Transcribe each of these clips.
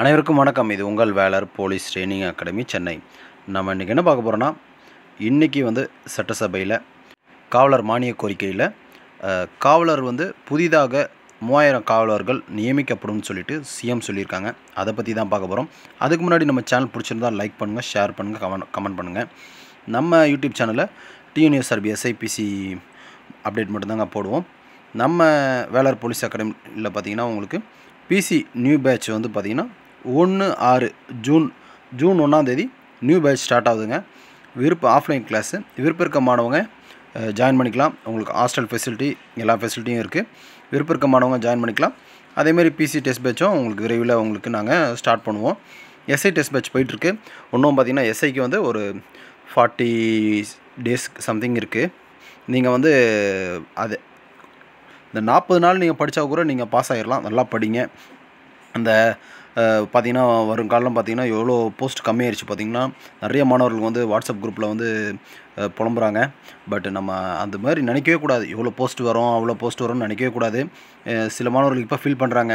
அனைவருக்கும் வணக்கம் இது உங்கள் வேலர் போலீஸ் ட்ரைனிங் அகாடமி சென்னை நம்ம இன்றைக்கி என்ன பார்க்க போகிறோன்னா இன்றைக்கி வந்து சட்டசபையில் காவலர் மானிய கோரிக்கையில் காவலர் வந்து புதிதாக மூவாயிரம் காவலர்கள் நியமிக்கப்படும்னு சொல்லிட்டு சிஎம் சொல்லியிருக்காங்க அதை பற்றி தான் பார்க்க போகிறோம் அதுக்கு முன்னாடி நம்ம சேனல் பிடிச்சிருந்தால் லைக் பண்ணுங்கள் ஷேர் பண்ணுங்கள் கமெண்ட் கமெண்ட் பண்ணுங்கள் நம்ம யூடியூப் சேனலில் டியூனியூஸ் ஆர்பி எஸ்ஐபிசி அப்டேட் மட்டும்தாங்க போடுவோம் நம்ம வேளார் போலீஸ் அகாடமியில் பார்த்திங்கன்னா உங்களுக்கு பிசி நியூ பேட்ச் வந்து பார்த்திங்கன்னா ஒன்று ஆறு ஜூன் ஜூன் ஒன்றாந்தேதி நியூ பேட்ச் ஸ்டார்ட் ஆகுதுங்க விருப்பம் ஆஃப்லைன் கிளாஸு விருப்பம் இருக்க மாணவங்க ஜாயின் பண்ணிக்கலாம் உங்களுக்கு ஹாஸ்டல் ஃபெசிலிட்டி எல்லா ஃபெசிலிட்டியும் இருக்குது விருப்பம் இருக்க மாணவங்க ஜாயின் பண்ணிக்கலாம் அதேமாரி பிசி டெஸ்ட் பேட்சும் உங்களுக்கு விரைவில் உங்களுக்கு நாங்கள் ஸ்டார்ட் பண்ணுவோம் எஸ்ஐ டெஸ்ட் பேட்ச் போயிட்டுருக்கு ஒன்றும் பார்த்திங்கன்னா எஸ்ஐக்கு வந்து ஒரு ஃபார்ட்டி டேஸ் சம்திங் இருக்குது நீங்கள் வந்து அது இந்த நாற்பது நாள் நீங்கள் படித்தா கூட நீங்கள் பாஸ் ஆகிடலாம் நல்லா படிங்க அந்த பார்த்திங்கன்னா வருங்காலம் பார்த்திங்கன்னா எவ்வளோ போஸ்ட் கம்மியாயிருச்சு பார்த்திங்கன்னா நிறைய மாணவர்கள் வந்து வாட்ஸ்அப் குரூப்பில் வந்து புலம்புறாங்க பட் நம்ம அந்த மாதிரி நினைக்கவே கூடாது இவ்வளோ போஸ்ட் வரும் அவ்வளோ போஸ்ட் வரும்னு நினைக்கவே கூடாது சில மாணவர்கள் இப்போ ஃபீல் பண்ணுறாங்க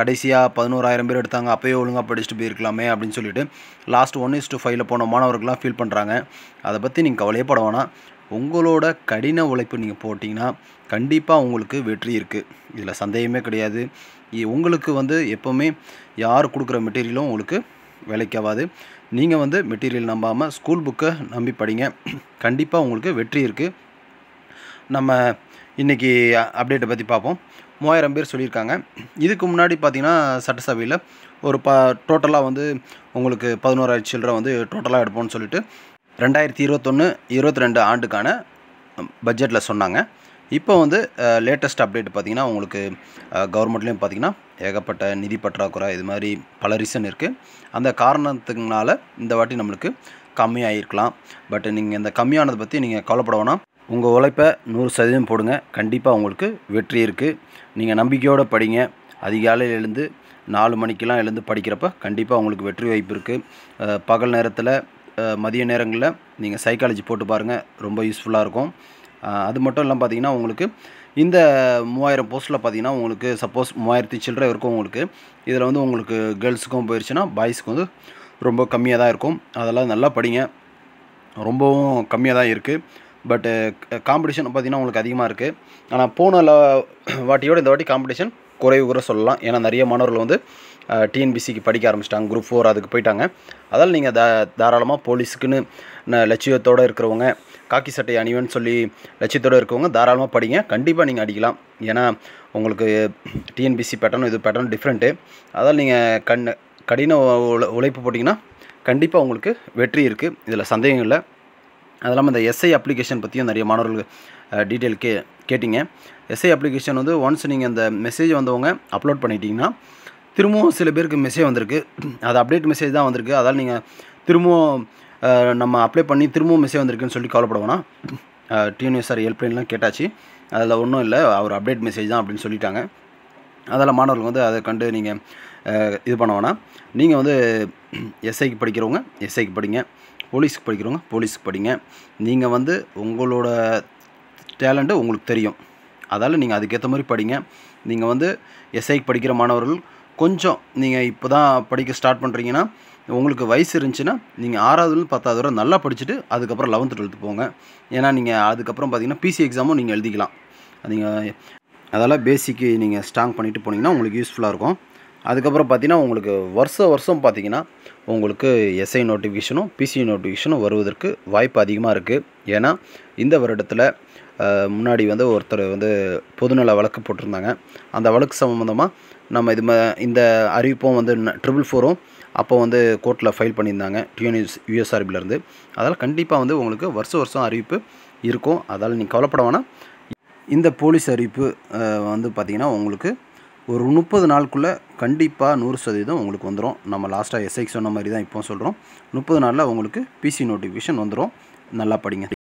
கடைசியாக பதினோராயிரம் பேர் எடுத்தாங்க அப்போயே ஒழுங்காக படிச்சுட்டு போயிருக்கலாமே அப்படின்னு சொல்லிட்டு லாஸ்ட் ஒன் இஸ் டூ ஃபைவ்ல போன மாணவர்கள்லாம் ஃபீல் பண்ணுறாங்க அதை பற்றி நீங்கள் கவலையே பட வேணாம் உங்களோட கடின உழைப்பு நீங்கள் போட்டிங்கன்னா கண்டிப்பாக உங்களுக்கு வெற்றி இருக்குது இதில் சந்தேகமே கிடையாது உங்களுக்கு வந்து எப்போவுமே யார் கொடுக்குற மெட்டீரியலும் உங்களுக்கு விளைக்காது நீங்கள் வந்து மெட்டீரியல் நம்பாமல் ஸ்கூல் புக்கை நம்பி படிங்க கண்டிப்பாக உங்களுக்கு வெற்றி இருக்குது நம்ம இன்றைக்கி அப்டேட்டை பற்றி பார்ப்போம் மூவாயிரம் பேர் சொல்லியிருக்காங்க இதுக்கு முன்னாடி பார்த்திங்கன்னா சட்டசபையில் ஒரு ப டோட்டலாக வந்து உங்களுக்கு பதினோராயிரம் சில்லரை வந்து டோட்டலாக எடுப்போம்னு சொல்லிட்டு ரெண்டாயிரத்தி இருபத்தொன்று இருபத்தி ரெண்டு ஆண்டுக்கான பட்ஜெட்டில் சொன்னாங்க இப்போ வந்து லேட்டஸ்ட் அப்டேட் பார்த்திங்கன்னா உங்களுக்கு கவர்மெண்ட்லேயும் பார்த்திங்கன்னா ஏகப்பட்ட நிதி பற்றாக்குறை இது மாதிரி பல ரீசன் இருக்குது அந்த காரணத்துனால இந்த வாட்டி நம்மளுக்கு கம்மியாக இருக்கலாம் பட் நீங்கள் இந்த கம்மியானதை பற்றி நீங்கள் கவலைப்பட வேணாம் உங்கள் உழைப்பை நூறு சதவீதம் போடுங்க கண்டிப்பாக உங்களுக்கு வெற்றி இருக்குது நீங்கள் நம்பிக்கையோடு படிங்க அதிகாலையில் எழுந்து நாலு மணிக்கெலாம் எழுந்து படிக்கிறப்ப கண்டிப்பாக உங்களுக்கு வெற்றி வாய்ப்பு இருக்குது பகல் நேரத்தில் மதிய நேரங்களில் நீங்கள் சைக்காலஜி போட்டு பாருங்கள் ரொம்ப யூஸ்ஃபுல்லாக இருக்கும் அது மட்டும் இல்லாமல் பார்த்தீங்கன்னா உங்களுக்கு இந்த மூவாயிரம் போஸ்ட்டில் பார்த்தீங்கன்னா உங்களுக்கு சப்போஸ் மூவாயிரத்தி சில்லரை இருக்கும் உங்களுக்கு இதில் வந்து உங்களுக்கு கேர்ள்ஸுக்கும் போயிடுச்சுன்னா பாய்ஸுக்கு வந்து ரொம்ப கம்மியாக தான் இருக்கும் அதெல்லாம் நல்லா படிங்க ரொம்பவும் கம்மியாக தான் இருக்குது பட்டு காம்படிஷன் பார்த்திங்கன்னா உங்களுக்கு அதிகமாக இருக்குது ஆனால் போன வாட்டியோட இந்த வாட்டி காம்படிஷன் குறைவு கூட சொல்லலாம் ஏன்னா நிறைய மாணவர்கள் வந்து டிஎன்பிசிக்கு படிக்க ஆரம்பிச்சிட்டாங்க குரூப் ஃபோர் அதுக்கு போயிட்டாங்க அதால் நீங்கள் தா தாராளமாக போலீஸுக்குன்னு லட்சியத்தோடு இருக்கிறவங்க காக்கி சட்டை அணிவன்னு சொல்லி லட்சியத்தோடு இருக்கவங்க தாராளமாக படிங்க கண்டிப்பாக நீங்கள் அடிக்கலாம் ஏன்னா உங்களுக்கு டிஎன்பிசி பேட்டர்னும் இது பேட்டர்னும் டிஃப்ரெண்ட்டு அதால் நீங்கள் கண் கடின உழைப்பு போட்டிங்கன்னா கண்டிப்பாக உங்களுக்கு வெற்றி இருக்குது இதில் சந்தேகம் இல்லை அது இல்லாமல் இந்த எஸ்ஐ அப்ளிகேஷன் பற்றியும் நிறைய மாணவர்கள் டீட்டெயில் கே கேட்டிங்க எஸ்ஐ அப்ளிகேஷன் வந்து ஒன்ஸ் நீங்கள் அந்த மெசேஜ் வந்தவங்க அப்லோட் பண்ணிட்டீங்கன்னா திரும்பவும் சில பேருக்கு மெசேஜ் வந்திருக்கு அது அப்டேட் மெசேஜ் தான் வந்திருக்கு அதால் நீங்கள் திரும்பவும் நம்ம அப்ளை பண்ணி திரும்பவும் மெசேஜ் வந்திருக்குன்னு சொல்லி கவலைப்படுவோன்னா டிஎன்எஸ் சார் ஹெல்ப்லைன்லாம் கேட்டாச்சு அதில் ஒன்றும் இல்லை அவர் அப்டேட் மெசேஜ் தான் அப்படின்னு சொல்லிட்டாங்க அதில் மாணவர்கள் வந்து அதை கண்டு நீங்கள் இது பண்ண வேணாம் நீங்கள் வந்து எஸ்ஐக்கு படிக்கிறவங்க எஸ்ஐக்கு படிங்க போலீஸுக்கு படிக்கிறவங்க போலீஸுக்கு படிங்க நீங்கள் வந்து உங்களோட டேலண்ட்டு உங்களுக்கு தெரியும் அதால் நீங்கள் அதுக்கேற்ற மாதிரி படிங்க நீங்கள் வந்து எஸ்ஐக்கு படிக்கிற மாணவர்கள் கொஞ்சம் நீங்கள் இப்போ தான் படிக்க ஸ்டார்ட் பண்ணுறீங்கன்னா உங்களுக்கு வயசு இருந்துச்சுன்னா நீங்கள் ஆறாவதுலேருந்து பத்தாவது வரை நல்லா படிச்சுட்டு அதுக்கப்புறம் லெவன்த்து டுவெல்த்து போங்க ஏன்னா நீங்கள் அதுக்கப்புறம் பார்த்தீங்கன்னா பிசி எக்ஸாமும் நீங்கள் எழுதிக்கலாம் நீங்கள் அதெல்லாம் பேசிக்கு நீங்கள் ஸ்ட்ராங் பண்ணிவிட்டு போனீங்கன்னா உங்களுக்கு யூஸ்ஃபுல்லாக இருக்கும் அதுக்கப்புறம் பார்த்திங்கன்னா உங்களுக்கு வருஷ வருஷம் பார்த்திங்கன்னா உங்களுக்கு எஸ்ஐ நோட்டிஃபிகேஷனும் பிசி நோட்டிஃபிகேஷனும் வருவதற்கு வாய்ப்பு அதிகமாக இருக்குது ஏன்னா இந்த வருடத்தில் முன்னாடி வந்து ஒருத்தர் வந்து பொதுநல வழக்கு போட்டிருந்தாங்க அந்த வழக்கு சம்மந்தமாக நம்ம இது இந்த அறிவிப்பும் வந்து ட்ரிபிள் ஃபோரும் அப்போ வந்து கோர்ட்டில் ஃபைல் பண்ணியிருந்தாங்க டியூனிஸ் யூஎஸ்ஆர்பிலேருந்து அதனால் கண்டிப்பாக வந்து உங்களுக்கு வருஷம் வருஷம் அறிவிப்பு இருக்கும் அதால் நீங்கள் கவலைப்பட வேணாம் இந்த போலீஸ் அறிவிப்பு வந்து பார்த்திங்கன்னா உங்களுக்கு ஒரு முப்பது நாளுக்குள்ளே கண்டிப்பாக நூறு சதவீதம் உங்களுக்கு வந்துடும் நம்ம லாஸ்ட்டாக எஸ்ஐக்கு சொன்ன மாதிரி தான் இப்போ சொல்கிறோம் முப்பது நாளில் உங்களுக்கு பிசி நோட்டிஃபிகேஷன் வந்துடும் நல்லா படிங்க